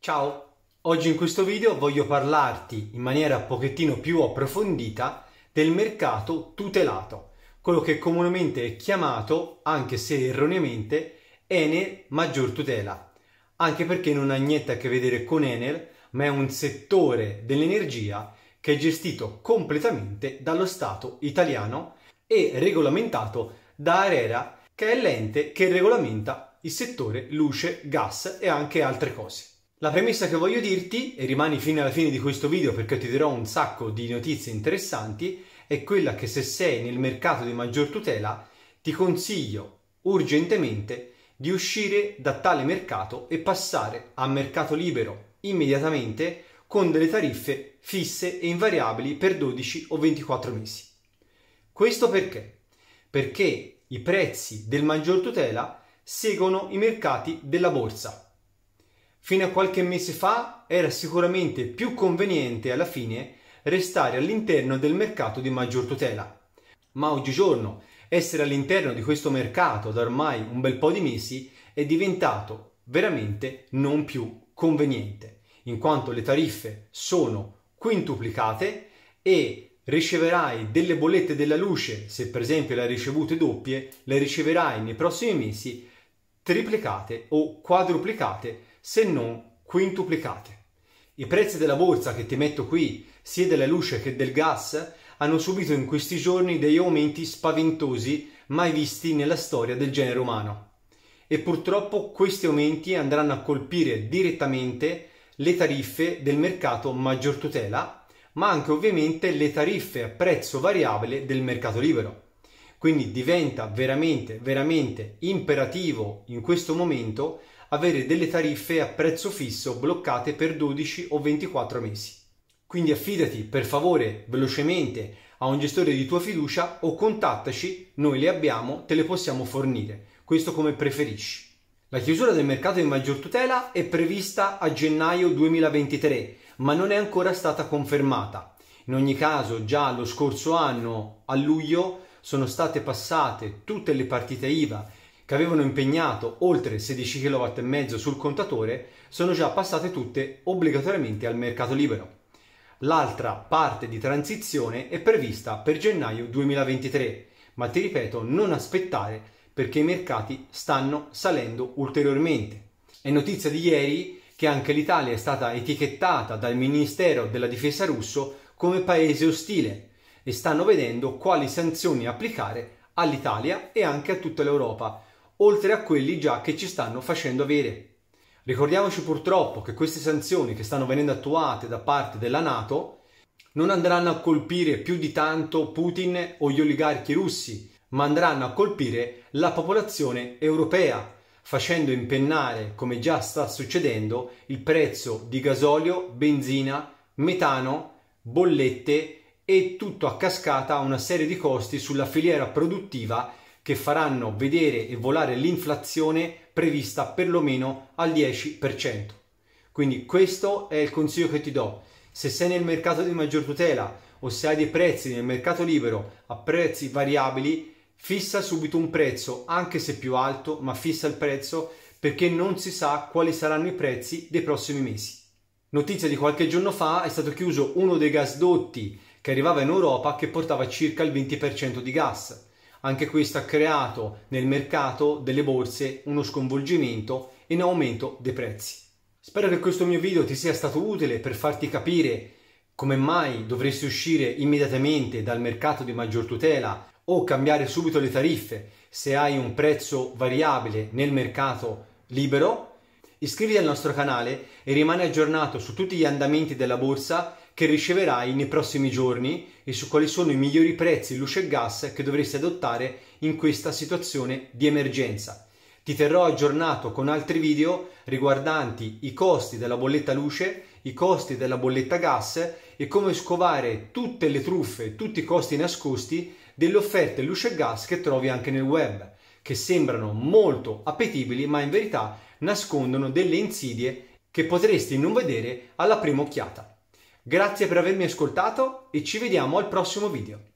Ciao! Oggi in questo video voglio parlarti in maniera un pochettino più approfondita del mercato tutelato, quello che comunemente è chiamato, anche se erroneamente, Enel maggior tutela, anche perché non ha niente a che vedere con Enel, ma è un settore dell'energia che è gestito completamente dallo Stato italiano e regolamentato da Arera, che è l'ente che regolamenta il settore luce, gas e anche altre cose. La premessa che voglio dirti, e rimani fino alla fine di questo video perché ti darò un sacco di notizie interessanti, è quella che se sei nel mercato di maggior tutela ti consiglio urgentemente di uscire da tale mercato e passare a mercato libero immediatamente con delle tariffe fisse e invariabili per 12 o 24 mesi. Questo perché? Perché i prezzi del maggior tutela seguono i mercati della borsa Fino a qualche mese fa era sicuramente più conveniente alla fine restare all'interno del mercato di maggior tutela, ma oggigiorno essere all'interno di questo mercato da ormai un bel po' di mesi è diventato veramente non più conveniente, in quanto le tariffe sono quintuplicate e riceverai delle bollette della luce, se per esempio le hai ricevute doppie, le riceverai nei prossimi mesi triplicate o quadruplicate se non quintuplicate. I prezzi della borsa che ti metto qui, sia della luce che del gas, hanno subito in questi giorni dei aumenti spaventosi mai visti nella storia del genere umano. E purtroppo questi aumenti andranno a colpire direttamente le tariffe del mercato maggior tutela, ma anche ovviamente le tariffe a prezzo variabile del mercato libero. Quindi diventa veramente, veramente imperativo in questo momento avere delle tariffe a prezzo fisso bloccate per 12 o 24 mesi. Quindi affidati per favore velocemente a un gestore di tua fiducia o contattaci, noi le abbiamo, te le possiamo fornire, questo come preferisci. La chiusura del mercato di maggior tutela è prevista a gennaio 2023, ma non è ancora stata confermata. In ogni caso, già lo scorso anno, a luglio, sono state passate tutte le partite IVA che avevano impegnato oltre 16,5 kW sul contatore sono già passate tutte obbligatoriamente al mercato libero. L'altra parte di transizione è prevista per gennaio 2023, ma ti ripeto non aspettare perché i mercati stanno salendo ulteriormente. È notizia di ieri che anche l'Italia è stata etichettata dal Ministero della Difesa russo come paese ostile e stanno vedendo quali sanzioni applicare all'Italia e anche a tutta l'Europa oltre a quelli già che ci stanno facendo avere. Ricordiamoci purtroppo che queste sanzioni che stanno venendo attuate da parte della Nato non andranno a colpire più di tanto Putin o gli oligarchi russi, ma andranno a colpire la popolazione europea, facendo impennare, come già sta succedendo, il prezzo di gasolio, benzina, metano, bollette e tutto a cascata una serie di costi sulla filiera produttiva che faranno vedere e volare l'inflazione prevista perlomeno al 10%. Quindi questo è il consiglio che ti do. Se sei nel mercato di maggior tutela o se hai dei prezzi nel mercato libero a prezzi variabili, fissa subito un prezzo, anche se più alto, ma fissa il prezzo perché non si sa quali saranno i prezzi dei prossimi mesi. Notizia di qualche giorno fa è stato chiuso uno dei gasdotti che arrivava in Europa che portava circa il 20% di gas. Anche questo ha creato nel mercato delle borse uno sconvolgimento e un aumento dei prezzi. Spero che questo mio video ti sia stato utile per farti capire come mai dovresti uscire immediatamente dal mercato di maggior tutela o cambiare subito le tariffe se hai un prezzo variabile nel mercato libero Iscriviti al nostro canale e rimani aggiornato su tutti gli andamenti della borsa che riceverai nei prossimi giorni e su quali sono i migliori prezzi luce e gas che dovresti adottare in questa situazione di emergenza. Ti terrò aggiornato con altri video riguardanti i costi della bolletta luce, i costi della bolletta gas e come scovare tutte le truffe, tutti i costi nascosti delle offerte luce e gas che trovi anche nel web che sembrano molto appetibili ma in verità nascondono delle insidie che potresti non vedere alla prima occhiata. Grazie per avermi ascoltato e ci vediamo al prossimo video.